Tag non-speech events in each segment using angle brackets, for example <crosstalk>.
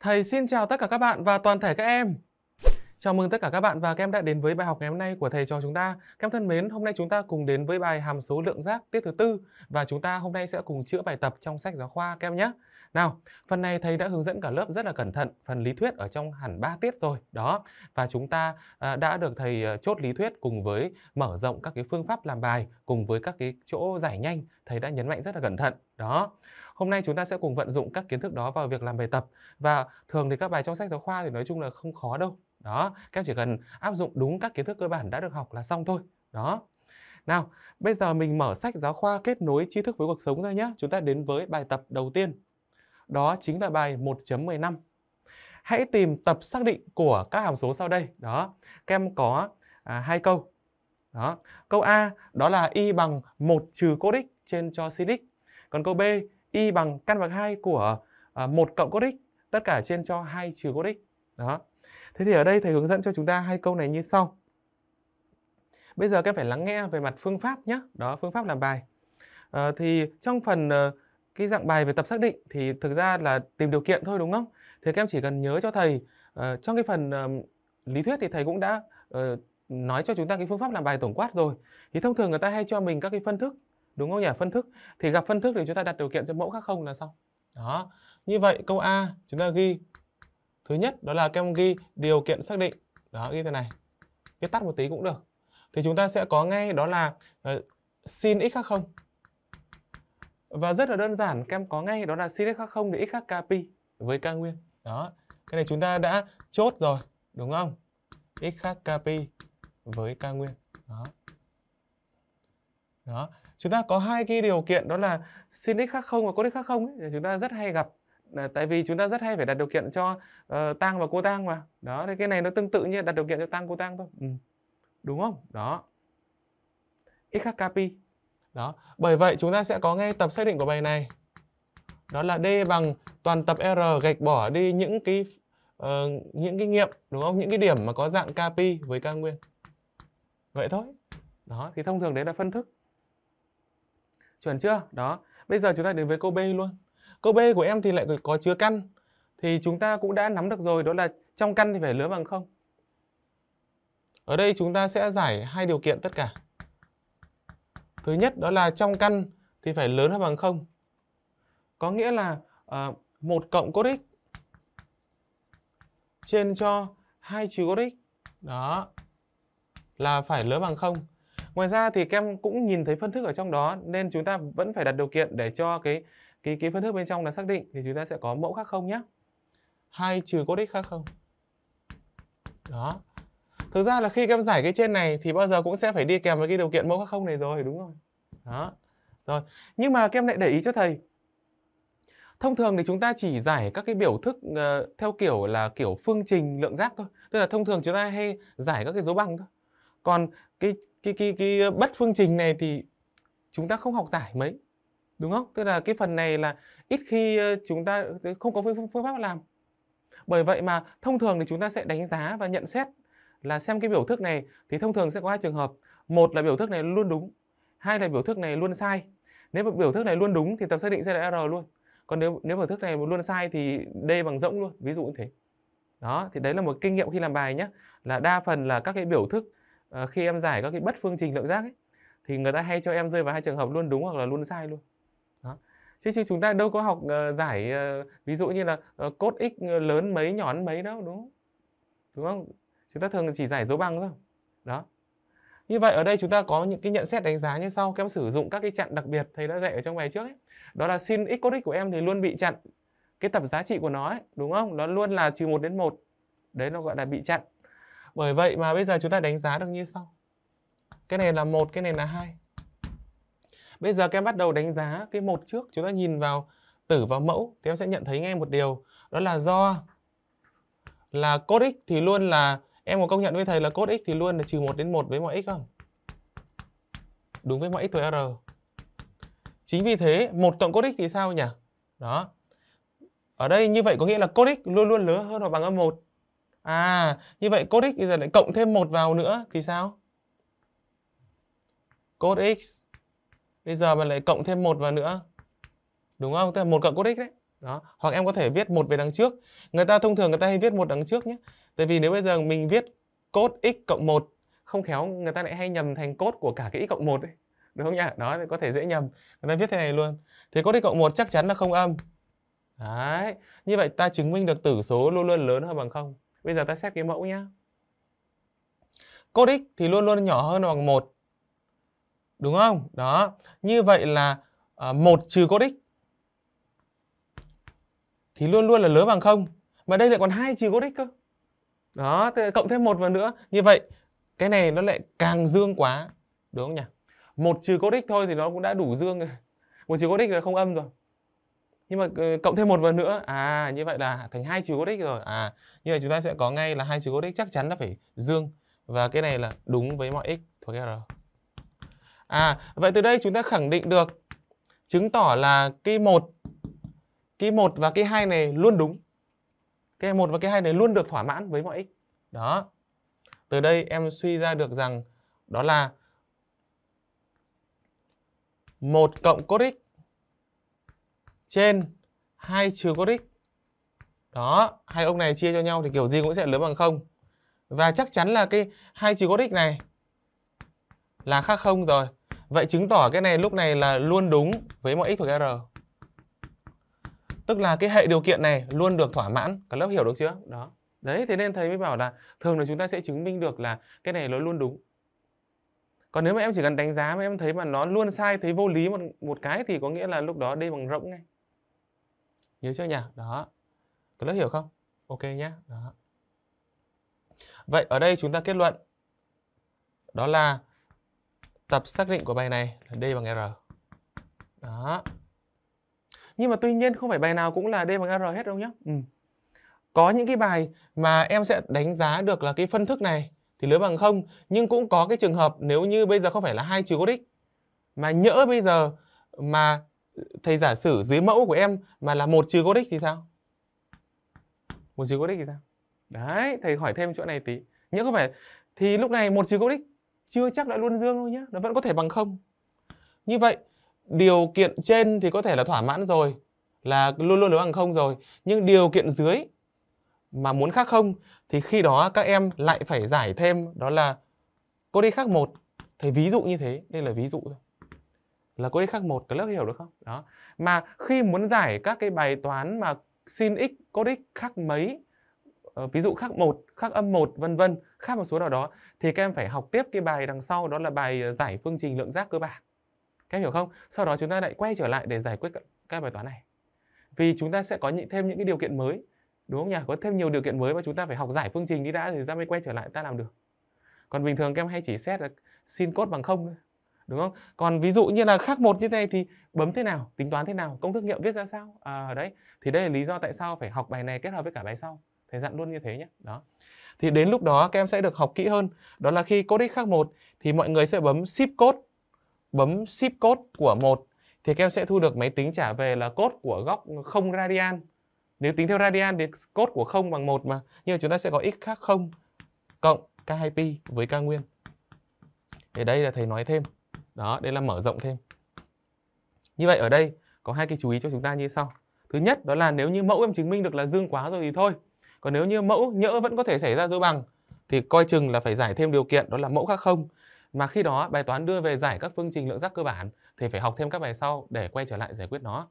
Thầy xin chào tất cả các bạn và toàn thể các em. Chào mừng tất cả các bạn và các em đã đến với bài học ngày hôm nay của thầy trò chúng ta. Các em thân mến, hôm nay chúng ta cùng đến với bài hàm số lượng giác tiết thứ tư và chúng ta hôm nay sẽ cùng chữa bài tập trong sách giáo khoa các em nhé. Nào, phần này thầy đã hướng dẫn cả lớp rất là cẩn thận phần lý thuyết ở trong hẳn 3 tiết rồi. Đó, và chúng ta à, đã được thầy à, chốt lý thuyết cùng với mở rộng các cái phương pháp làm bài cùng với các cái chỗ giải nhanh, thầy đã nhấn mạnh rất là cẩn thận. Đó. Hôm nay chúng ta sẽ cùng vận dụng các kiến thức đó vào việc làm bài tập và thường thì các bài trong sách giáo khoa thì nói chung là không khó đâu đó các em chỉ cần áp dụng đúng các kiến thức cơ bản đã được học là xong thôi đó nào bây giờ mình mở sách giáo khoa kết nối tri thức với cuộc sống ra nhé chúng ta đến với bài tập đầu tiên đó chính là bài 1.15 hãy tìm tập xác định của các hàm số sau đây đó các em có à, hai câu đó câu a đó là y bằng 1 trừ cos x trên cho sin x còn câu b y bằng căn bậc 2 của à, 1 cộng cos x tất cả trên cho 2 trừ cos x đó Thế thì ở đây thầy hướng dẫn cho chúng ta hai câu này như sau. Bây giờ các em phải lắng nghe về mặt phương pháp nhé. Đó, phương pháp làm bài. À, thì trong phần uh, cái dạng bài về tập xác định thì thực ra là tìm điều kiện thôi đúng không? Thế các em chỉ cần nhớ cho thầy uh, trong cái phần uh, lý thuyết thì thầy cũng đã uh, nói cho chúng ta cái phương pháp làm bài tổng quát rồi. Thì thông thường người ta hay cho mình các cái phân thức đúng không nhỉ? Phân thức thì gặp phân thức thì chúng ta đặt điều kiện cho mẫu khác không là xong. Đó. Như vậy câu A chúng ta ghi Thứ nhất đó là các em ghi điều kiện xác định. Đó ghi thế này. Viết tắt một tí cũng được. Thì chúng ta sẽ có ngay đó là uh, sin x khác 0. Và rất là đơn giản, các em có ngay đó là sin x khác 0 thì x khác k pi với k nguyên. Đó. Cái này chúng ta đã chốt rồi, đúng không? x khác k pi với k nguyên. Đó. Đó. Chúng ta có hai cái điều kiện đó là sin x khác 0 và cos x khác 0 ấy, chúng ta rất hay gặp tại vì chúng ta rất hay phải đặt điều kiện cho uh, tang và cô tang mà đó thì cái này nó tương tự như đặt điều kiện cho tang cô tang thôi ừ. đúng không đó x khác capi đó bởi vậy chúng ta sẽ có ngay tập xác định của bài này đó là d bằng toàn tập r gạch bỏ đi những cái uh, những cái nghiệm đúng không những cái điểm mà có dạng capi với k nguyên vậy thôi đó thì thông thường đấy là phân thức chuẩn chưa đó bây giờ chúng ta đến với câu b luôn Câu B của em thì lại có chứa căn. Thì chúng ta cũng đã nắm được rồi đó là trong căn thì phải lớn bằng không. Ở đây chúng ta sẽ giải hai điều kiện tất cả. Thứ nhất đó là trong căn thì phải lớn hơn bằng không. Có nghĩa là uh, ờ, 1 cộng cos x trên cho 2 trừ cos x. Đó. Là phải lớn bằng không. Ngoài ra thì các em cũng nhìn thấy phân thức ở trong đó nên chúng ta vẫn phải đặt điều kiện để cho cái cái cái phân thức bên trong là xác định thì chúng ta sẽ có mẫu khác không nhé hai trừ cos x khác không đó thực ra là khi các em giải cái trên này thì bao giờ cũng sẽ phải đi kèm với cái điều kiện mẫu khác không này rồi đúng rồi đó rồi nhưng mà các em lại để ý cho thầy thông thường thì chúng ta chỉ giải các cái biểu thức uh, theo kiểu là kiểu phương trình lượng giác thôi tức là thông thường chúng ta hay giải các cái dấu bằng thôi còn cái cái cái cái bất phương trình này thì chúng ta không học giải mấy đúng không tức là cái phần này là ít khi chúng ta không có phương, pháp làm bởi vậy mà thông thường thì chúng ta sẽ đánh giá và nhận xét là xem cái biểu thức này thì thông thường sẽ có hai trường hợp một là biểu thức này luôn đúng hai là biểu thức này luôn sai nếu mà biểu thức này luôn đúng thì tập xác định sẽ là r luôn còn nếu nếu biểu thức này luôn sai thì d bằng rỗng luôn ví dụ như thế đó thì đấy là một kinh nghiệm khi làm bài nhé là đa phần là các cái biểu thức ờ, khi em giải các cái bất phương trình lượng giác ấy, thì người ta hay cho em rơi vào hai trường hợp luôn đúng hoặc là luôn sai luôn đó. chứ chứ chúng ta đâu có học uh, giải uh, ví dụ như là uh, ờ, cốt x lớn mấy nhỏ mấy đâu đúng không? đúng không chúng ta thường chỉ giải dấu bằng thôi đó như vậy ở đây chúng ta có những cái nhận xét đánh giá như sau các em sử dụng các cái chặn đặc biệt thầy đã dạy ở trong bài trước ấy. đó là sin x cốt x của em thì luôn bị chặn cái tập giá trị của nó ấy, đúng không nó luôn là trừ 1 đến 1 đấy nó gọi là bị chặn bởi vậy mà bây giờ chúng ta đánh giá được như sau cái này là một cái này là hai bây giờ các em bắt đầu đánh giá cái một trước chúng ta nhìn vào tử và mẫu thì em sẽ nhận thấy ngay một điều đó là do là cos x thì luôn là em có công nhận với thầy là cos x thì luôn là trừ 1 đến 1 với mọi x không đúng với mọi x tuổi r chính vì thế một cộng cos x thì sao nhỉ đó ở đây như vậy có nghĩa là cos x luôn luôn lớn hơn hoặc bằng âm một à như vậy cos x bây giờ lại cộng thêm một vào nữa thì sao cos x Bây giờ mình lại cộng thêm một vào nữa. Đúng không? Tức là một cộng cos x đấy. Đó. Hoặc em có thể viết một về đằng trước. Người ta thông thường người ta hay viết một đằng trước nhé. Tại vì nếu bây giờ mình viết cos x cộng một không khéo người ta lại hay nhầm thành cos của cả cái x cộng một đấy. Đúng không nhỉ? Đó thì có thể dễ nhầm. Người ta viết thế này luôn. Thì cos x cộng một chắc chắn là không âm. Đấy. Như vậy ta chứng minh được tử số luôn luôn lớn hơn bằng không. Bây giờ ta xét cái mẫu nhá. Cos x thì luôn luôn nhỏ hơn bằng một Đúng không? Đó. Như vậy là à, một trừ cos x thì luôn luôn là lớn bằng không. Mà đây lại còn hai trừ cos x cơ. Đó, cộng thêm một vào nữa. Như vậy cái này nó lại càng dương quá, đúng không nhỉ? Một trừ cos x thôi thì nó cũng đã đủ dương rồi. <laughs> Một trừ cos x là không âm rồi. Nhưng mà ờ, cộng thêm một vào nữa, à như vậy là thành hai trừ cos x rồi. À như vậy chúng ta sẽ có ngay là hai trừ cos x chắc chắn là phải dương và cái này là đúng với mọi x thuộc R. À, vậy từ đây chúng ta khẳng định được chứng tỏ là cái một cái một và cái hai này luôn đúng. Cái một và cái hai này luôn được thỏa mãn với mọi x. Đó. Từ đây em suy ra được rằng đó là 1 cộng cos x trên 2 trừ cos x. Đó, hai ông này chia cho nhau thì kiểu gì cũng sẽ lớn bằng 0. Và chắc chắn là cái 2 trừ cos x này là khác không rồi. Vậy chứng tỏ cái này lúc này là luôn đúng với mọi x thuộc R. Tức là cái hệ điều kiện này luôn được thỏa mãn. Cả lớp hiểu được chưa? Đó. Đấy, thế nên thầy mới bảo là thường là chúng ta sẽ chứng minh được là cái này nó luôn đúng. Còn nếu mà em chỉ cần đánh giá mà em thấy mà nó luôn sai, thấy vô lý một một cái thì có nghĩa là lúc đó D bằng rỗng ngay. Nhớ chưa nhỉ? Đó. cả lớp hiểu không? Ok nhé. Đó. Vậy ở đây chúng ta kết luận đó là tập xác định của bài này là D bằng R. Đó. Nhưng mà tuy nhiên không phải bài nào cũng là D bằng R hết đâu nhé. Ừ. Có những cái bài mà em sẽ đánh giá được là cái phân thức này thì lớn bằng không nhưng cũng có cái trường hợp nếu như bây giờ không phải là hai trừ cos đích mà nhỡ bây giờ mà thầy giả sử dưới mẫu của em mà là một trừ cos đích thì sao? Một trừ cos đích thì sao? Đấy, thầy hỏi thêm chỗ này tí. Nhỡ không phải thì lúc này một trừ cos đích chưa chắc lại luôn dương đâu nhé nó vẫn có thể bằng không như vậy điều kiện trên thì có thể là thỏa mãn rồi là luôn luôn nó bằng không rồi nhưng điều kiện dưới mà muốn khác không thì khi đó các em lại phải giải thêm đó là cô đi khác một thầy ví dụ như thế đây là ví dụ thôi là cô đi khác một cái lớp hiểu được không đó mà khi muốn giải các cái bài toán mà sin x cos x khác mấy ờ, ví dụ khác một khác âm một vân vân khác một số nào đó thì các em phải học tiếp cái bài đằng sau đó là bài ờ, giải phương trình lượng giác cơ bản các em hiểu không sau đó chúng ta lại quay trở lại để giải quyết các bài toán này vì chúng ta sẽ có những thêm những cái điều kiện mới đúng không nhỉ có thêm nhiều điều kiện mới và chúng ta phải học giải phương trình đi đã thì chúng ta mới quay trở lại ta làm được còn bình thường các em hay chỉ xét là sin cốt bằng không thôi đúng không còn ví dụ như là khác một như thế này thì bấm thế nào tính toán thế nào công thức nghiệm viết ra sao à, đấy thì đây là lý do tại sao phải học bài này kết hợp với cả bài sau thầy dặn luôn như thế nhé đó thì đến lúc đó các em sẽ được học kỹ hơn đó là khi code khác một thì mọi người sẽ bấm ship code bấm ship code của một thì các em sẽ thu được máy tính trả về là code của góc không radian nếu tính theo radian thì code của không bằng một mà nhưng mà chúng ta sẽ có x khác không cộng k2 pi với k nguyên thì đây là thầy nói thêm đó đây là mở rộng thêm như vậy ở đây có hai cái chú ý cho chúng ta như sau thứ nhất đó là nếu như mẫu em chứng minh được là dương quá rồi thì thôi còn nếu như mẫu nhỡ vẫn có thể xảy ra dấu bằng thì coi chừng là phải giải thêm điều kiện đó là mẫu khác không mà khi đó bài toán đưa về giải các phương trình lượng giác cơ bản thì phải học thêm các bài sau để quay trở lại giải quyết nó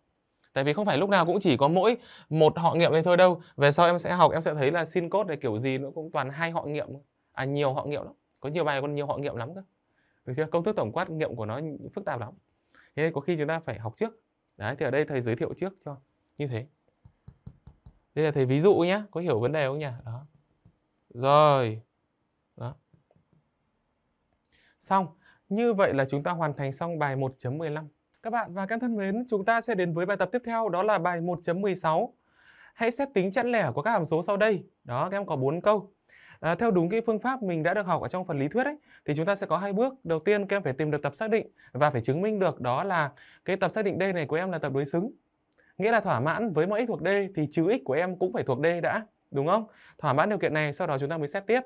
tại vì không phải lúc nào cũng chỉ có mỗi một họ nghiệm này thôi đâu về sau em sẽ học em sẽ thấy là sin cốt này kiểu gì nó cũng toàn hai họ nghiệm à nhiều họ nghiệm lắm có nhiều bài còn nhiều họ nghiệm lắm cơ được chưa công thức tổng quát nghiệm của nó phức tạp lắm thế nên có khi chúng ta phải học trước đấy thì ở đây thầy giới thiệu trước cho như thế đây là thầy ví dụ nhé có hiểu vấn đề không nhỉ đó rồi đó xong như vậy là chúng ta hoàn thành xong bài 1.15 các bạn và các thân mến chúng ta sẽ đến với bài tập tiếp theo đó là bài 1.16 hãy xét tính chẵn lẻ của các hàm số sau đây đó các em có 4 câu À, theo đúng cái phương pháp mình đã được học ở trong phần lý thuyết ấy thì chúng ta sẽ có hai bước đầu tiên các em phải tìm được tập xác định và phải chứng minh được đó là cái tập xác định đây này của em là tập đối xứng Nghĩa là thỏa mãn với mọi x thuộc D thì trừ x của em cũng phải thuộc D đã, đúng không? Thỏa mãn điều kiện này, sau đó chúng ta mới xét tiếp.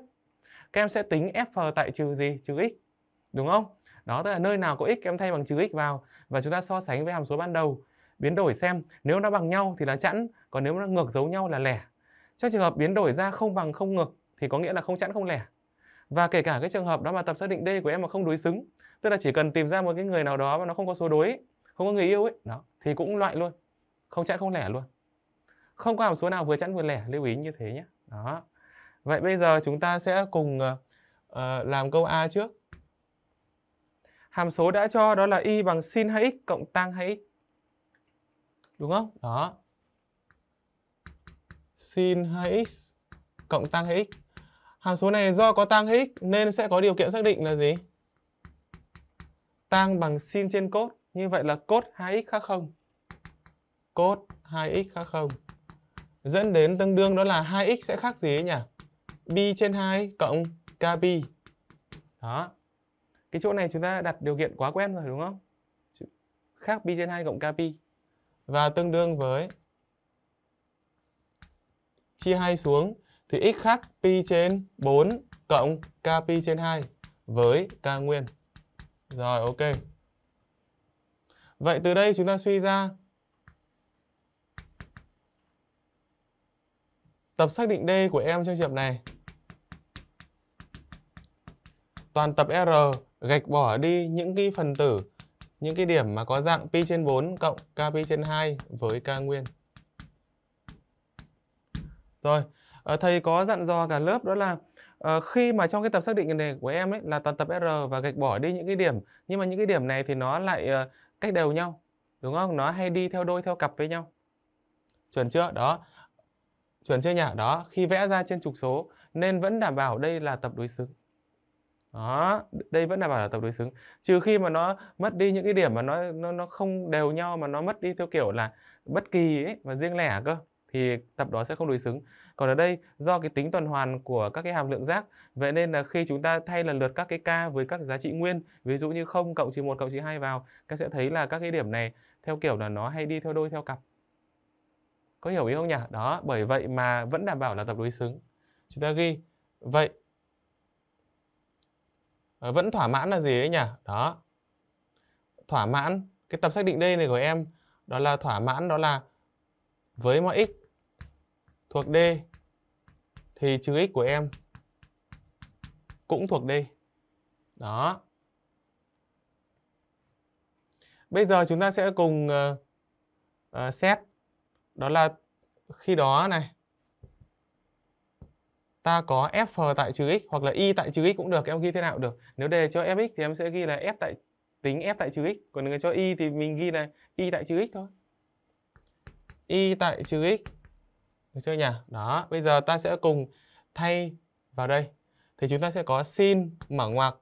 Các em sẽ tính f tại trừ gì? Trừ x. Đúng không? Đó tức là nơi nào có x em thay bằng trừ x vào và chúng ta so sánh với hàm số ban đầu biến đổi xem nếu nó bằng nhau thì là chẵn, còn nếu nó ngược dấu nhau là lẻ. Trong trường hợp biến đổi ra không bằng không ngược thì có nghĩa là không chẵn không lẻ. Và kể cả cái trường hợp đó mà tập xác định D của em mà không đối xứng, tức là chỉ cần tìm ra một cái người nào đó mà nó không có số đối, không có người yêu ấy, đó thì cũng loại luôn không chẵn không lẻ luôn không có hàm số nào vừa chẵn vừa lẻ lưu ý như thế nhé đó vậy bây giờ chúng ta sẽ cùng uh, làm câu a trước hàm số đã cho đó là y bằng sin 2x cộng tan 2x đúng không đó sin 2x cộng tan 2x hàm số này do có tan 2x nên sẽ có điều kiện xác định là gì tan bằng sin trên cos như vậy là cos 2x khác không cos 2x khác không dẫn đến tương đương đó là 2x sẽ khác gì ấy nhỉ? b trên 2 cộng kb. Đó. Cái chỗ này chúng ta đặt điều kiện quá quen rồi đúng không? Khác b trên 2 cộng kb và tương đương với chia 2 xuống thì x khác pi trên 4 cộng k pi trên 2 với k nguyên. Rồi ok. Vậy từ đây chúng ta suy ra Tập xác định D của em trong trường này toàn tập R gạch bỏ đi những cái phần tử, những cái điểm mà có dạng pi trên 4 cộng k pi trên 2 với k nguyên. Rồi, ờ, thầy có dặn dò cả lớp đó là ờ, khi mà trong cái tập xác định này của em ấy là toàn tập R và gạch bỏ đi những cái điểm, nhưng mà những cái điểm này thì nó lại ờ, cách đều nhau, đúng không? Nó hay đi theo đôi theo cặp với nhau. Chuẩn chưa? Đó chuẩn chưa nhỉ đó khi vẽ ra trên trục số nên vẫn đảm bảo đây là tập đối xứng đó đây vẫn đảm bảo là tập đối xứng trừ khi mà nó mất đi những cái điểm mà nó nó nó không đều nhau mà nó mất đi theo kiểu là bất kỳ ấy và riêng lẻ cơ thì tập đó sẽ không đối xứng còn ở đây do cái tính tuần hoàn của các cái hàm lượng giác vậy nên là khi chúng ta thay lần lượt các cái k với các giá trị nguyên ví dụ như 0 cộng trừ 1 cộng trừ 2 vào các sẽ thấy là các cái điểm này theo kiểu là nó hay đi theo đôi theo cặp có hiểu ý không nhỉ đó bởi vậy mà vẫn đảm bảo là tập đối xứng chúng ta ghi vậy ờ, vẫn thỏa mãn là gì ấy nhỉ đó thỏa mãn cái tập xác định D này của em đó là thỏa mãn đó là với mọi x thuộc D thì trừ x của em cũng thuộc D. Đó. Bây giờ chúng ta sẽ cùng uh, uh, xét đó là khi đó này ta có f tại trừ x hoặc là y tại trừ x cũng được em ghi thế nào cũng được nếu đề cho fx thì em sẽ ghi là f tại tính f tại trừ x còn người cho y thì mình ghi là y tại trừ x thôi y tại trừ x được chưa nhỉ đó bây giờ ta sẽ cùng thay vào đây thì chúng ta sẽ có sin mở ngoặc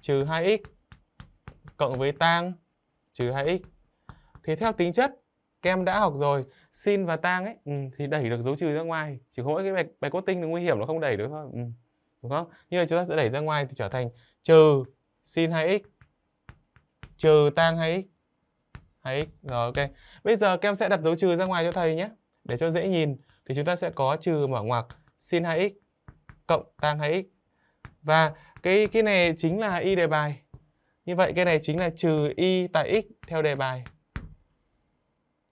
trừ 2x cộng với tang trừ 2x thì theo tính chất kem đã học rồi sin và tang ấy ừ, thì đẩy được dấu trừ ra ngoài chỉ có mỗi cái bài, bài cốt tinh là nguy hiểm nó không đẩy được thôi ừ. đúng không như vậy chúng ta sẽ đẩy ra ngoài thì trở thành trừ sin 2x trừ tang 2x 2x rồi ok bây giờ các em sẽ đặt dấu trừ ra ngoài cho thầy nhé để cho dễ nhìn thì chúng ta sẽ có trừ mở ngoặc sin 2x cộng tang 2x và cái cái này chính là y đề bài như vậy cái này chính là trừ y tại x theo đề bài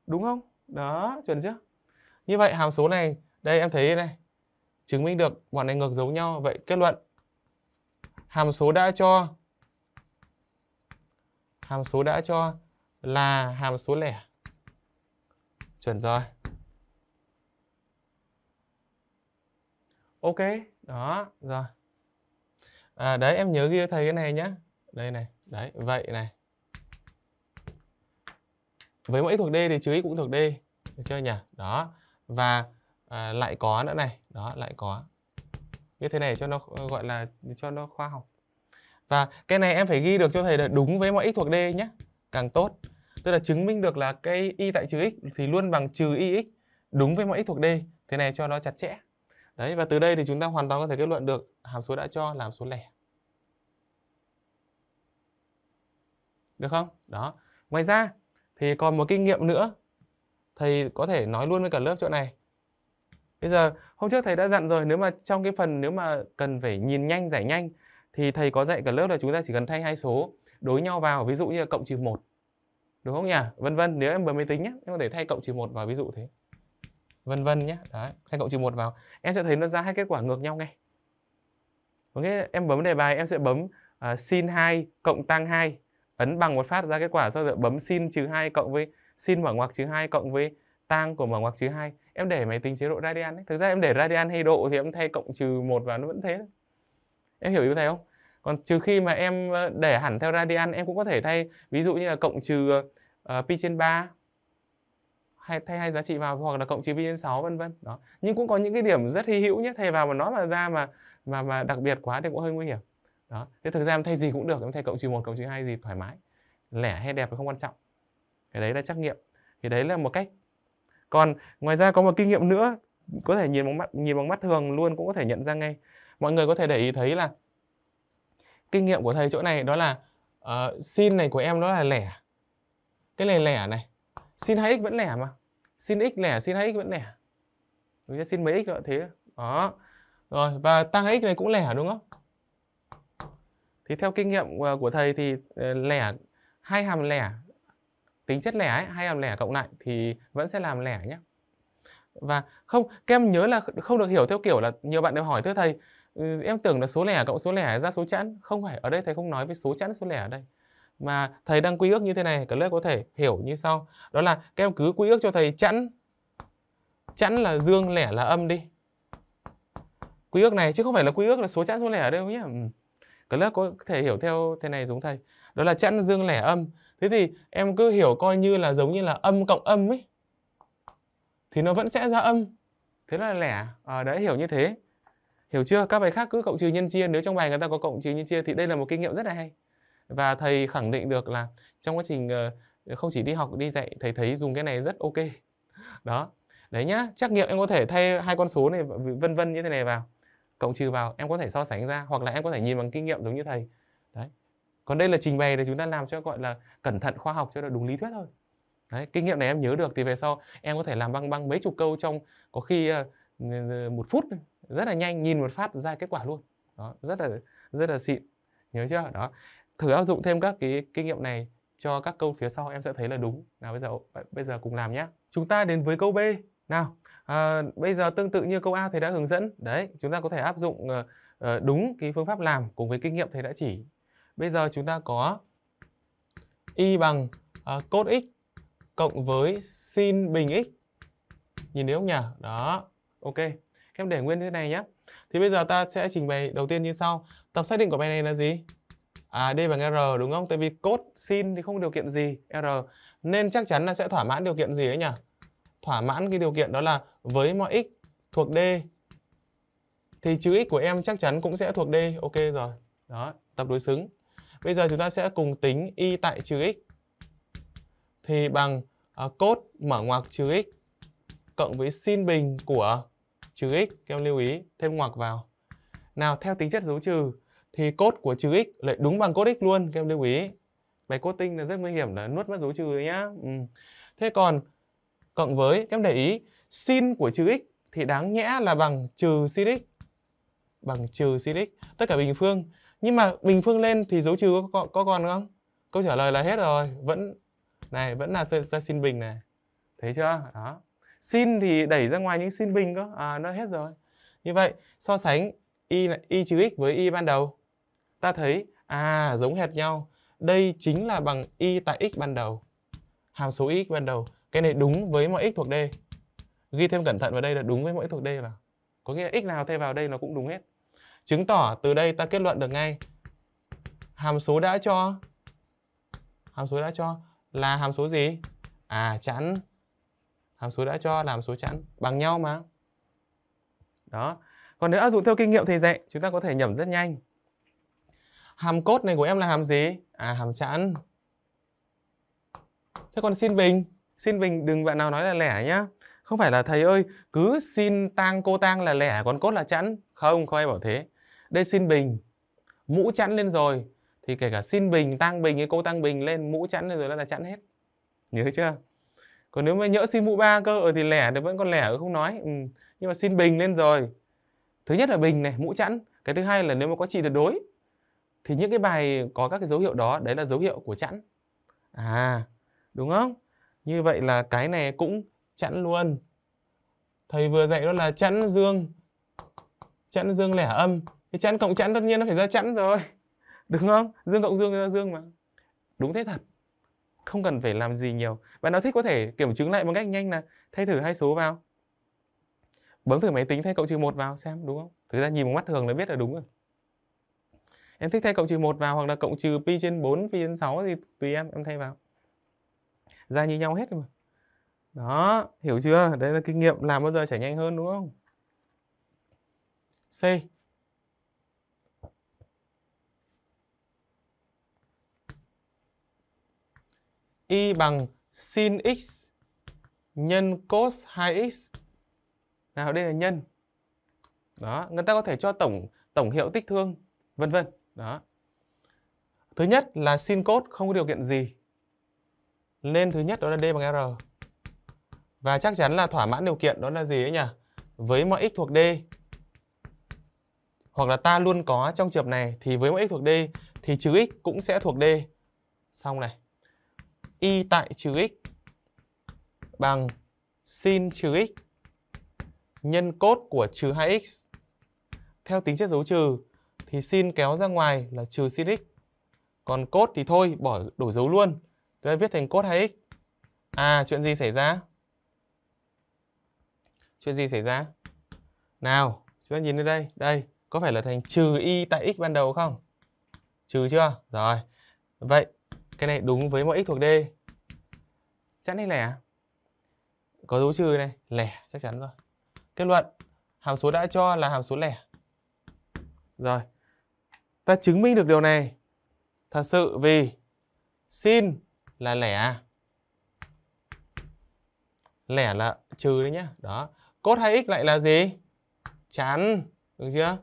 Đúng không? Đó, chuẩn chưa? Như vậy hàm số này, đây em thấy này, chứng minh được bọn này ngược giống nhau. Vậy kết luận hàm số đã cho hàm số đã cho là hàm số lẻ. Chuẩn rồi. Ok, đó, rồi. À, đấy em nhớ ghi thầy cái này nhá. Đây này, đấy, vậy này với mỗi x thuộc d thì trừ x cũng thuộc d được chưa nhỉ đó và à, lại có nữa này đó lại có như thế này cho nó ờ, gọi là cho nó khoa học và cái này em phải ghi được cho thầy là đúng với mọi x thuộc d nhé càng tốt tức là chứng minh được là cái y tại trừ x thì luôn bằng trừ y x đúng với mọi x thuộc d thế này cho nó chặt chẽ đấy và từ đây thì chúng ta hoàn toàn có thể kết luận được hàm số đã cho là hàm số lẻ được không đó ngoài ra thì còn một kinh nghiệm nữa thầy có thể nói luôn với cả lớp chỗ này. Bây giờ hôm trước thầy đã dặn rồi nếu mà trong cái phần nếu mà cần phải nhìn nhanh giải nhanh thì thầy có dạy cả lớp là chúng ta chỉ cần thay hai số đối nhau vào ví dụ như là cộng trừ 1. Đúng không nhỉ? Vân vân, nếu em vừa mới tính nhé, em có thể thay cộng trừ 1 vào ví dụ thế. Vân vân nhé. Đấy, thay cộng trừ 1 vào. Em sẽ thấy nó ra hai kết quả ngược nhau ngay. Có nghĩa em bấm đề bài em sẽ bấm uh, sin 2 cộng tăng 2 ấn bằng một phát ra kết quả sau rồi bấm sin trừ 2 cộng với sin mở ngoặc trừ 2 cộng với tang của mở ngoặc trừ 2 em để máy tính chế độ radian ấy. thực ra em để radian hay độ thì em thay cộng trừ một và nó vẫn thế em hiểu ý thầy không còn trừ khi mà em ờ, để hẳn theo radian em cũng có thể thay ví dụ như là cộng trừ uh, pi trên 3 hay thay hai giá trị vào hoặc là cộng trừ pi trên 6 vân vân đó nhưng cũng có những cái điểm rất hy hữu nhé thầy vào mà nó mà ra mà mà mà đặc biệt quá thì cũng hơi nguy hiểm đó thế thực ra em thay gì cũng được em thay cộng trừ một cộng trừ hai gì thoải mái lẻ hay đẹp thì không quan trọng cái đấy là trắc nghiệm thì đấy là một cách còn ngoài ra có một kinh nghiệm nữa có thể nhìn bằng mắt nhìn bằng mắt thường luôn cũng có thể nhận ra ngay mọi người có thể để ý thấy là kinh nghiệm của thầy chỗ này đó là uh, sin này của em đó là lẻ cái này lẻ này sin hai x vẫn lẻ mà sin x lẻ sin hai x vẫn lẻ đúng chưa sin mấy x nữa thế đó rồi và tăng x này cũng lẻ đúng không thì theo kinh nghiệm ờ, của thầy thì ờ, lẻ hai hàm lẻ tính chất lẻ ấy, hai hàm lẻ cộng lại thì vẫn sẽ làm lẻ nhé và không các em nhớ là không được hiểu theo kiểu là nhiều bạn đều hỏi thưa thầy ừ, em tưởng là số lẻ cộng số lẻ ra số chẵn không phải ở đây thầy không nói với số chẵn số lẻ ở đây mà thầy đang quy ước như thế này cả lớp có thể hiểu như sau đó là các em cứ quy ước cho thầy chẵn chẵn là dương lẻ là âm đi quy ước này chứ không phải là quy ước là số chẵn số lẻ ở đâu nhé cái lớp có thể hiểu theo thế này giống thầy. Đó là chẵn dương lẻ âm. Thế thì em cứ hiểu coi như là giống như là âm cộng âm ấy. Thì nó vẫn sẽ ra âm. Thế là lẻ. À, đấy hiểu như thế. Hiểu chưa? Các bài khác cứ cộng trừ nhân chia. Nếu trong bài người ta có cộng trừ nhân chia thì đây là một kinh nghiệm rất là hay. Và thầy khẳng định được là trong quá trình ờ, không chỉ đi học đi dạy thầy thấy dùng cái này rất ok. Đó. Đấy nhá, trắc nghiệm em có thể thay hai con số này vân vân như thế này vào cộng trừ vào em có thể so sánh ra hoặc là em có thể nhìn bằng kinh nghiệm giống như thầy đấy còn đây là trình bày để chúng ta làm cho gọi là cẩn thận khoa học cho nó đúng lý thuyết thôi đấy kinh nghiệm này em nhớ được thì về sau em có thể làm băng băng mấy chục câu trong có khi ờ, một phút rất là nhanh nhìn một phát ra kết quả luôn đó rất là rất là xịn nhớ chưa đó thử áp dụng thêm các cái kinh nghiệm này cho các câu phía sau em sẽ thấy là đúng nào bây giờ ờ, bây giờ cùng làm nhé chúng ta đến với câu b nào, à, bây giờ tương tự như câu A thầy đã hướng dẫn, đấy, chúng ta có thể áp dụng à, đúng cái phương pháp làm cùng với kinh nghiệm thầy đã chỉ. Bây giờ chúng ta có y bằng à, cos x cộng với sin bình x. Nhìn thấy không nhỉ? Đó. Ok. em để nguyên thế này nhé. Thì bây giờ ta sẽ trình bày đầu tiên như sau. Tập xác định của bài này là gì? À, D bằng R đúng không? Tại vì cos sin thì không điều kiện gì R. Nên chắc chắn là sẽ thỏa mãn điều kiện gì đấy nhỉ? thỏa mãn cái điều kiện đó là với mọi x thuộc D thì chữ x của em chắc chắn cũng sẽ thuộc D. Ok rồi. Đó, tập đối xứng. Bây giờ chúng ta sẽ cùng tính y tại trừ x thì bằng uh, cốt mở ngoặc trừ x cộng với sin bình của trừ x. Các em lưu ý thêm ngoặc vào. Nào, theo tính chất dấu trừ thì cốt của trừ x lại đúng bằng cốt x luôn. Các em lưu ý. Bài cốt tinh là rất nguy hiểm là nuốt mất dấu trừ nhá. Ừ. Thế còn cộng với các em để ý sin của chữ x thì đáng nhẽ là bằng trừ sin x bằng trừ sin x tất cả bình phương nhưng mà bình phương lên thì dấu trừ có, có còn không câu trả lời là hết rồi vẫn này vẫn là sin bình này thấy chưa đó sin thì đẩy ra ngoài những sin bình cơ à, nó hết rồi như vậy so sánh y là y trừ x với y ban đầu ta thấy à giống hệt nhau đây chính là bằng y tại x ban đầu hàm số x ban đầu cái này đúng với mọi x thuộc d ghi thêm cẩn thận vào đây là đúng với mỗi thuộc d vào có nghĩa là x nào thay vào đây nó cũng đúng hết chứng tỏ từ đây ta kết luận được ngay hàm số đã cho hàm số đã cho là hàm số gì à chẵn hàm số đã cho là hàm số chẵn bằng nhau mà đó còn nếu áp dụng theo kinh nghiệm thầy dạy chúng ta có thể nhẩm rất nhanh hàm cốt này của em là hàm gì à hàm chẵn thế còn xin bình xin bình đừng bạn nào nói là lẻ nhá không phải là thầy ơi cứ xin tang cô tang là lẻ còn cốt là chẵn không không ai bảo thế đây xin bình mũ chẵn lên rồi thì kể cả xin bình tang bình hay cô tang bình lên mũ chẵn lên rồi là chẵn hết nhớ chưa còn nếu mà nhỡ xin mũ ba cơ ở thì lẻ thì vẫn còn lẻ không nói ừ. nhưng mà xin bình lên rồi thứ nhất là bình này mũ chẵn cái thứ hai là nếu mà có trị tuyệt đối thì những cái bài có các cái dấu hiệu đó đấy là dấu hiệu của chẵn à đúng không như vậy là cái này cũng chẵn luôn. Thầy vừa dạy đó là chẵn dương. Chẵn dương lẻ âm. Cái chẵn cộng chẵn tất nhiên nó phải ra chẵn rồi. Đúng không? Dương cộng dương ra dương mà. Đúng thế thật. Không cần phải làm gì nhiều. Bạn nào thích có thể kiểm chứng lại bằng cách nhanh là thay thử hai số vào. Bấm thử máy tính thay cộng trừ một vào xem đúng không? Thực ra nhìn bằng mắt thường là biết là đúng rồi. Em thích thay cộng trừ 1 vào hoặc là cộng trừ pi trên 4, pi trên 6 thì tùy em, em thay vào ra như nhau hết mà đó hiểu chưa đấy là kinh nghiệm làm bao giờ chảy nhanh hơn đúng không C Y bằng sin x nhân cos 2x. Nào đây là nhân. Đó, người ta có thể cho tổng tổng hiệu tích thương, vân vân. Đó. Thứ nhất là sin cos không có điều kiện gì nên thứ nhất đó là D bằng R. Và chắc chắn là thỏa mãn điều kiện đó là gì ấy nhỉ? Với mọi x thuộc D hoặc là ta luôn có trong trường hợp này thì với mọi x thuộc D thì trừ x cũng sẽ thuộc D. Xong này. Y tại trừ x bằng sin trừ x nhân cốt của trừ 2x. Theo tính chất dấu trừ thì sin kéo ra ngoài là trừ sin x. Còn cốt thì thôi, bỏ đổi dấu luôn. Tôi viết thành cốt hay x À, chuyện gì xảy ra? Chuyện gì xảy ra? Nào, chúng ta nhìn đến đây. Đây, có phải là thành trừ y tại x ban đầu không? Trừ chưa? Rồi. Vậy, cái này đúng với mỗi x thuộc D. Chẵn này lẻ? Có dấu trừ này. Lẻ, chắc chắn rồi. Kết luận, hàm số đã cho là hàm số lẻ. Rồi. Ta chứng minh được điều này. Thật sự vì sin là lẻ lẻ là trừ đấy nhá đó cốt 2x lại là gì chẵn được chưa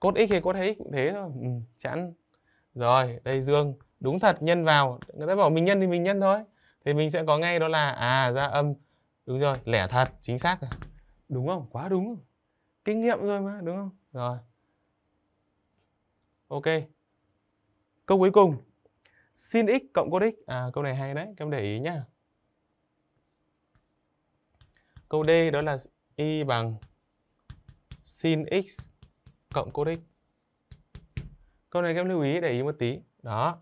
cốt x hay cốt 2x cũng thế thôi ừ, chẵn rồi đây dương đúng thật nhân vào người ta bảo mình nhân thì mình nhân thôi thì mình sẽ có ngay đó là à ra âm đúng rồi lẻ thật chính xác rồi đúng không quá đúng không? kinh nghiệm rồi mà đúng không rồi ok câu cuối cùng sin x cộng cos x. À, câu này hay đấy, các em để ý nhá. Câu D đó là y bằng sin x cộng cos x. Câu này các em lưu ý để ý một tí. Đó.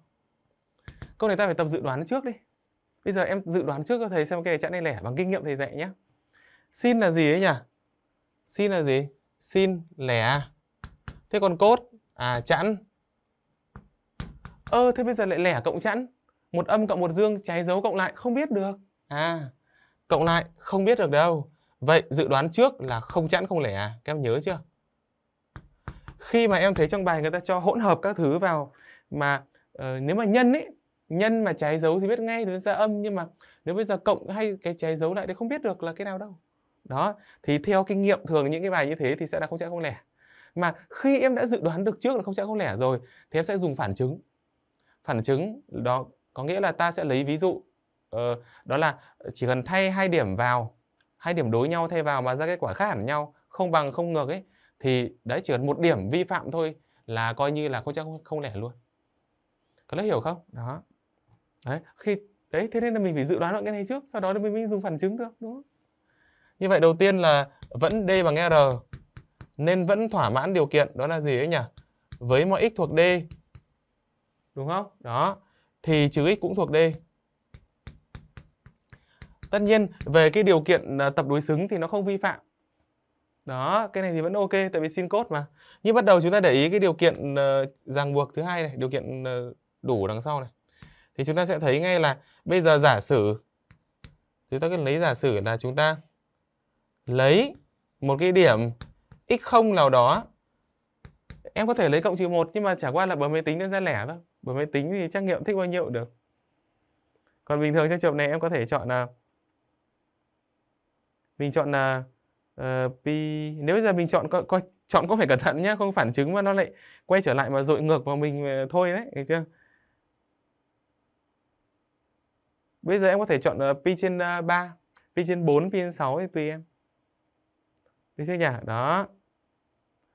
Câu này ta phải tập dự đoán trước đi. Bây giờ em dự đoán trước cho thầy xem cái này chẵn này lẻ bằng kinh nghiệm thầy dạy nhé. Sin là gì ấy nhỉ? Sin là gì? Sin lẻ. Thế còn cos? à chẵn ơ ờ, thế bây giờ lại lẻ cộng chẵn một âm cộng một dương trái dấu cộng lại không biết được à cộng lại không biết được đâu vậy dự đoán trước là không chẵn không lẻ à? các em nhớ chưa khi mà em thấy trong bài người ta cho hỗn hợp các thứ vào mà uh, nếu mà nhân ấy nhân mà trái dấu thì biết ngay nó ra âm nhưng mà nếu bây giờ cộng hay cái trái dấu lại thì không biết được là cái nào đâu đó thì theo kinh nghiệm thường những cái bài như thế thì sẽ là không chẵn không lẻ mà khi em đã dự đoán được trước là không chẵn không lẻ rồi thì em sẽ dùng phản chứng phản chứng đó có nghĩa là ta sẽ lấy ví dụ uh, đó là chỉ cần thay hai điểm vào hai điểm đối nhau thay vào mà ra kết quả khác hẳn nhau không bằng không ngược ấy thì đấy chỉ cần một điểm vi phạm thôi là coi như là không chắc không, không lẻ luôn có lấy hiểu không đó đấy khi đấy thế nên là mình phải dự đoán được cái này trước sau đó mình mới dùng phản chứng được đúng không như vậy đầu tiên là vẫn d bằng r nên vẫn thỏa mãn điều kiện đó là gì ấy nhỉ với mọi x thuộc d đúng không đó thì trừ x cũng thuộc D tất nhiên về cái điều kiện à, tập đối xứng thì nó không vi phạm đó cái này thì vẫn ok tại vì sin cốt mà nhưng bắt đầu chúng ta để ý cái điều kiện à, ràng buộc thứ hai này điều kiện à, đủ đằng sau này thì chúng ta sẽ thấy ngay là bây giờ giả sử chúng ta cứ lấy giả sử là chúng ta lấy một cái điểm x0 nào đó em có thể lấy cộng trừ một nhưng mà chả qua là bấm máy tính nó ra lẻ thôi bởi máy tính thì trắc nghiệm thích bao nhiêu được còn bình thường trong trường này em có thể chọn là mình chọn là uh, pi nếu giờ mình chọn coi, coi chọn có phải cẩn thận nhé không phản chứng mà nó lại quay trở lại mà dội ngược vào mình ờ, thôi đấy được chưa bây giờ em có thể chọn uh, pi trên uh, 3 pi trên 4 pi trên 6 thì tùy em được chưa nhỉ đó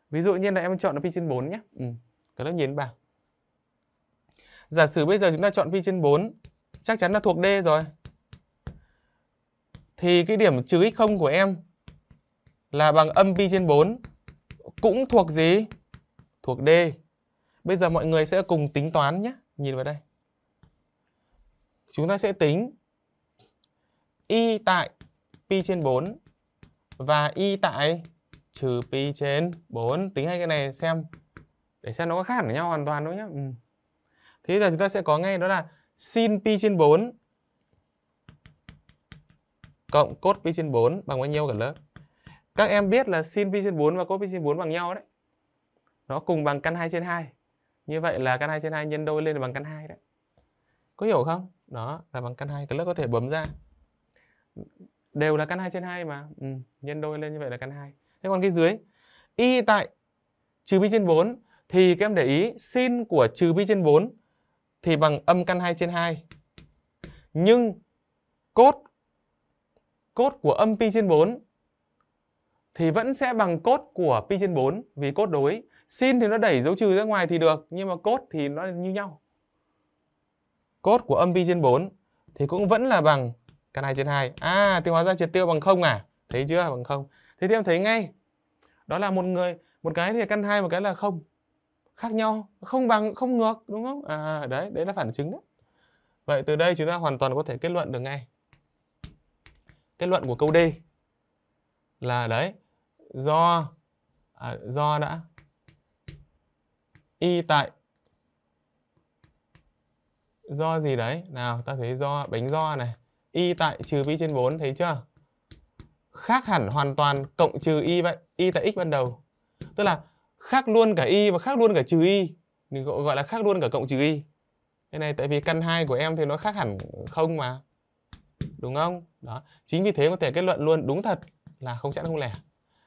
ví dụ như là em chọn là pi trên 4 nhé ừ. cái lớp nhìn bảng Giả sử bây giờ chúng ta chọn pi trên 4 chắc chắn là thuộc D rồi. Thì cái điểm trừ x0 của em là bằng âm pi trên 4 cũng thuộc gì? Thuộc D. Bây giờ mọi người sẽ cùng tính toán nhé. Nhìn vào đây. Chúng ta sẽ tính y tại pi trên 4 và y tại trừ pi trên 4. Tính hai cái này xem để xem nó có khác với nhau hoàn toàn đúng nhé. Ừ. Thế giờ chúng ta sẽ có ngay đó là sin pi trên 4 cộng cos pi trên 4 bằng bao nhiêu cả lớp? Các em biết là sin pi trên 4 và cos pi trên 4 bằng nhau đấy. Nó cùng bằng căn 2 trên 2. Như vậy là căn 2 trên 2 nhân đôi lên là bằng căn 2 đấy. Có hiểu không? Đó là bằng căn 2. Các lớp có thể bấm ra. Đều là căn 2 trên 2 mà. Ừ, nhân đôi lên như vậy là căn 2. Thế còn cái dưới y tại trừ pi trên 4 thì các em để ý sin của trừ pi trên 4 thì bằng âm căn 2 trên 2. Nhưng cốt cốt của âm pi trên 4 thì vẫn sẽ bằng cốt của pi trên 4 vì cốt đối. Sin thì nó đẩy dấu trừ ra ngoài thì được, nhưng mà cốt thì nó như nhau. Cốt của âm pi trên 4 thì cũng vẫn là bằng căn 2 trên 2. À, thì hóa ra triệt tiêu bằng không à? Thấy chưa? Bằng không. Thế thì em thấy ngay. Đó là một người, một cái thì căn 2, một cái là không khác nhau không bằng không ngược đúng không à đấy đấy là phản chứng đấy vậy từ đây chúng ta hoàn toàn có thể kết luận được ngay kết luận của câu D là đấy do à, do đã y tại do gì đấy nào ta thấy do bánh do này y tại trừ vi trên 4 thấy chưa khác hẳn hoàn toàn cộng trừ y vậy y tại x ban đầu tức là khác luôn cả y và khác luôn cả trừ y mình gọi là khác luôn cả cộng trừ y cái này tại vì căn 2 của em thì nó khác hẳn không mà đúng không đó chính vì thế có thể kết luận luôn đúng thật là không chẵn không lẻ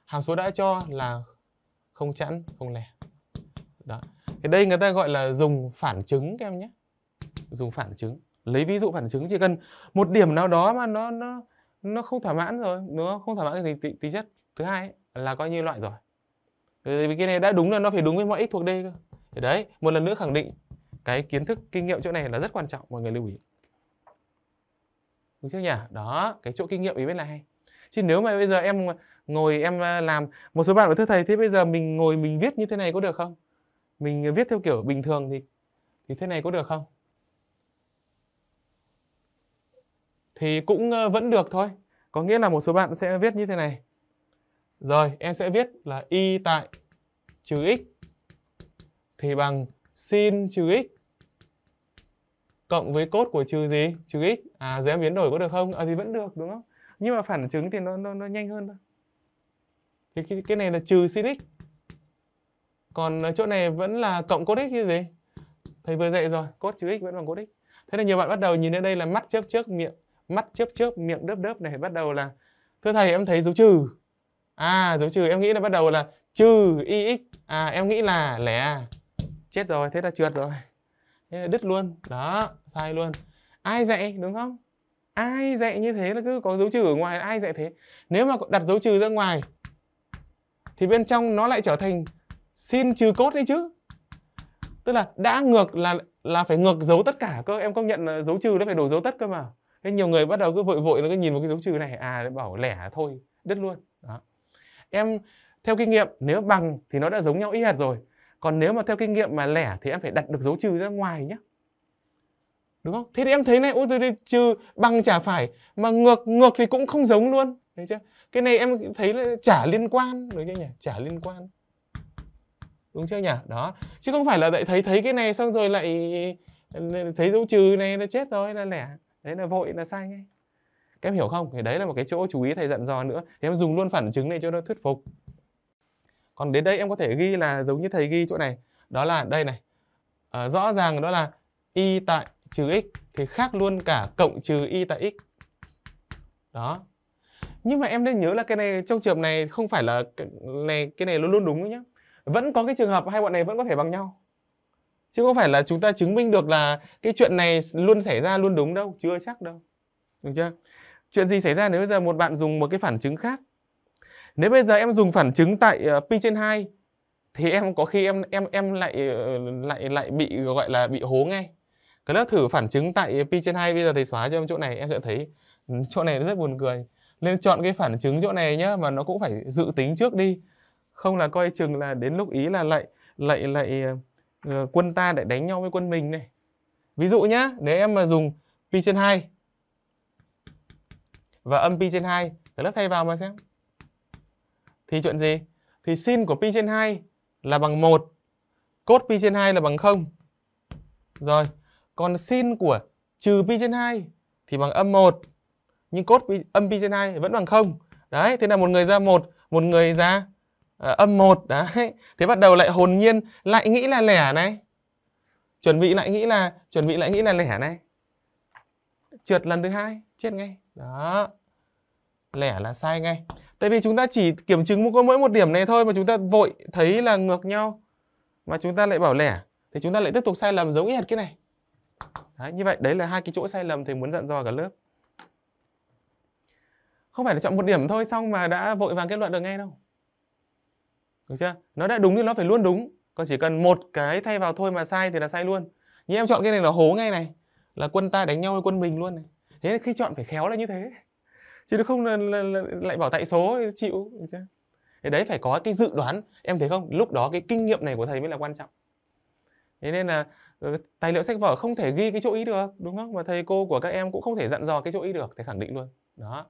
hàm số đã cho là không chẵn không lẻ đó thì đây người ta gọi là dùng phản chứng các em nhé dùng phản chứng lấy ví dụ phản chứng chỉ cần một điểm nào đó mà nó nó nó không thỏa mãn rồi đúng không không thỏa mãn thì tính chất thứ hai ấy, là coi như loại rồi vì cái này đã đúng là nó phải đúng với mọi x thuộc d cơ thì đấy một lần nữa khẳng định cái kiến thức kinh nghiệm chỗ này là rất quan trọng mọi người lưu ý đúng chưa nhỉ đó cái chỗ kinh nghiệm ý biết là hay chứ nếu mà bây giờ em ngồi em à, làm một số bạn của thưa thầy thế bây giờ mình ngồi mình viết như thế này có được không mình viết theo kiểu bình thường thì thì thế này có được không thì cũng ờ, vẫn được thôi có nghĩa là một số bạn sẽ viết như thế này rồi, em sẽ viết là y tại trừ x thì bằng sin trừ x cộng với cốt của trừ gì? Trừ x. À, rồi em biến đổi có được không? À, thì vẫn được đúng không? Nhưng mà phản chứng thì nó nó, nó nhanh hơn thôi. Thì cái, cái này là trừ sin x. Còn chỗ này vẫn là cộng cos x như gì? Thầy vừa dạy rồi, cos trừ x vẫn bằng cos. x. Thế là nhiều bạn bắt đầu nhìn đến đây là mắt chớp chớp miệng, mắt chớp chớp miệng đớp đớp này bắt đầu là thưa thầy em thấy dấu trừ à dấu trừ em nghĩ là bắt đầu là trừ y x à em nghĩ là lẻ chết rồi thế là trượt rồi thế là đứt luôn đó sai luôn ai dạy đúng không ai dạy như thế là cứ có dấu trừ ở ngoài ai dạy thế nếu mà đặt dấu trừ ra ngoài thì bên trong nó lại trở thành sin trừ cốt đấy chứ tức là đã ngược là là phải ngược dấu tất cả cơ em công nhận là dấu trừ nó phải đổ dấu tất cơ mà nên nhiều người bắt đầu cứ vội vội nó cứ nhìn vào cái dấu trừ này à bảo lẻ thôi đứt luôn đó em theo kinh nghiệm nếu bằng thì nó đã giống nhau y hệt rồi còn nếu mà theo kinh nghiệm mà lẻ thì em phải đặt được dấu trừ ra ngoài nhé đúng không thế thì em thấy này ôi tôi đi trừ bằng chả phải mà ngược ngược thì cũng không giống luôn thấy chưa cái này em thấy là chả liên quan đúng chưa nhỉ chả liên quan đúng chưa nhỉ đó chứ không phải là lại thấy thấy cái này xong rồi lại thấy dấu trừ này nó chết rồi là lẻ đấy là vội là sai ngay các em hiểu không thì đấy là một cái chỗ chú ý thầy dặn dò nữa thì em dùng luôn phản chứng này cho nó thuyết phục còn đến đây em có thể ghi là giống như thầy ghi chỗ này đó là đây này à, rõ ràng đó là y tại trừ x thì khác luôn cả cộng trừ y tại x đó nhưng mà em nên nhớ là cái này trong trường này không phải là cái này cái này luôn luôn đúng nhá vẫn có cái trường hợp hai bọn này vẫn có thể bằng nhau chứ không phải là chúng ta chứng minh được là cái chuyện này luôn xảy ra luôn đúng đâu chưa chắc đâu được chưa chuyện gì xảy ra nếu bây giờ một bạn dùng một cái phản chứng khác nếu bây giờ em dùng phản chứng tại ờ, pi trên 2 thì em có khi em em em lại ờ, lại lại bị gọi là bị hố ngay cái lớp thử phản chứng tại pi trên 2 bây giờ thầy xóa cho em chỗ này em sẽ thấy ừ, chỗ này rất buồn cười nên chọn cái phản chứng chỗ này nhá mà nó cũng phải dự tính trước đi không là coi chừng là đến lúc ý là lại lại lại ờ, quân ta lại đánh nhau với quân mình này ví dụ nhá nếu em mà dùng pi trên 2 và âm pi trên 2. Các lớp thay vào mà xem. Thì chuyện gì? Thì sin của pi trên 2 là bằng 1. cos pi trên 2 là bằng 0. Rồi. Còn sin của trừ pi trên 2 thì bằng âm 1. Nhưng cos âm pi trên 2 vẫn bằng 0. Đấy. Thế là một người ra 1, một người ra à, âm 1. Đấy. Thế bắt đầu lại hồn nhiên lại nghĩ là lẻ này. Chuẩn bị lại nghĩ là chuẩn bị lại nghĩ là lẻ này. Trượt lần thứ hai chết ngay đó lẻ là sai ngay tại vì chúng ta chỉ kiểm chứng có mỗi một điểm này thôi mà chúng ta vội thấy là ngược nhau mà chúng ta lại bảo lẻ thì chúng ta lại tiếp tục sai lầm giống y hệt cái này đấy, như vậy đấy là hai cái chỗ sai lầm thầy muốn dặn dò cả lớp không phải là chọn một điểm thôi xong mà đã vội vàng kết luận được ngay đâu được chưa nó đã đúng thì nó phải luôn đúng còn chỉ cần một cái thay vào thôi mà sai thì là sai luôn như em chọn cái này là hố ngay này là quân ta đánh nhau với quân mình luôn này thế nên khi chọn phải khéo là như thế chứ nó không là, là, là lại bảo tại số chịu thế đấy phải có cái dự đoán em thấy không lúc đó cái kinh nghiệm này của thầy mới là quan trọng thế nên là ờ, tài liệu sách vở không thể ghi cái chỗ ý được đúng không và thầy cô của các em cũng không thể dặn dò cái chỗ ý được thầy khẳng định luôn đó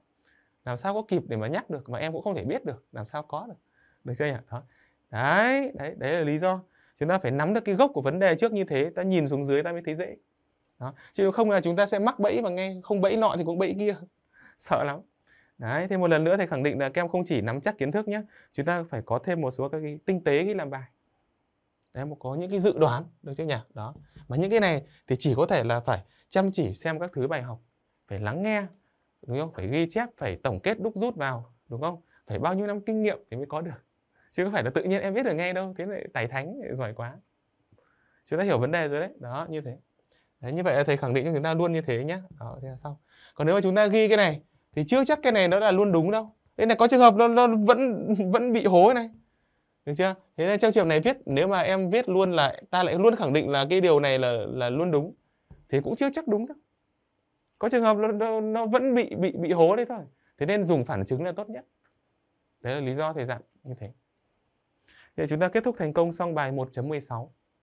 làm sao có kịp để mà nhắc được mà em cũng không thể biết được làm sao có được được chưa nhỉ đó đấy đấy đấy là lý do chúng ta phải nắm được cái gốc của vấn đề trước như thế ta nhìn xuống dưới ta mới thấy dễ đó. chứ không là chúng ta sẽ mắc bẫy và nghe không bẫy nọ thì cũng bẫy kia <laughs> sợ lắm đấy thêm một lần nữa thầy khẳng định là các em không chỉ nắm chắc kiến thức nhé chúng ta phải có thêm một số các cái tinh tế khi làm bài đấy mà có những cái dự đoán được chưa nhỉ đó mà những cái này thì chỉ có thể là phải chăm chỉ xem các thứ bài học phải lắng nghe đúng không phải ghi chép phải tổng kết đúc rút vào đúng không phải bao nhiêu năm kinh nghiệm thì mới có được chứ không phải là tự nhiên em biết được ngay đâu thế lại tài thánh giỏi quá chúng ta hiểu vấn đề rồi đấy đó như thế Đấy, như vậy là thầy khẳng định cho chúng ta luôn như thế nhé. Đó, thế là xong. Còn nếu mà chúng ta ghi cái này thì chưa chắc cái này nó là luôn đúng đâu. Đây là có trường hợp nó, nó vẫn vẫn bị hố này. Được chưa? Thế nên trong trường hợp này viết nếu mà em viết luôn là ta lại luôn khẳng định là cái điều này là là luôn đúng thì cũng chưa chắc đúng đâu. Có trường hợp nó, nó, nó vẫn bị bị bị hố đấy thôi. Thế nên dùng phản chứng là tốt nhất. Đấy là lý do thầy dặn như thế. Vậy chúng ta kết thúc thành công xong bài 1.16.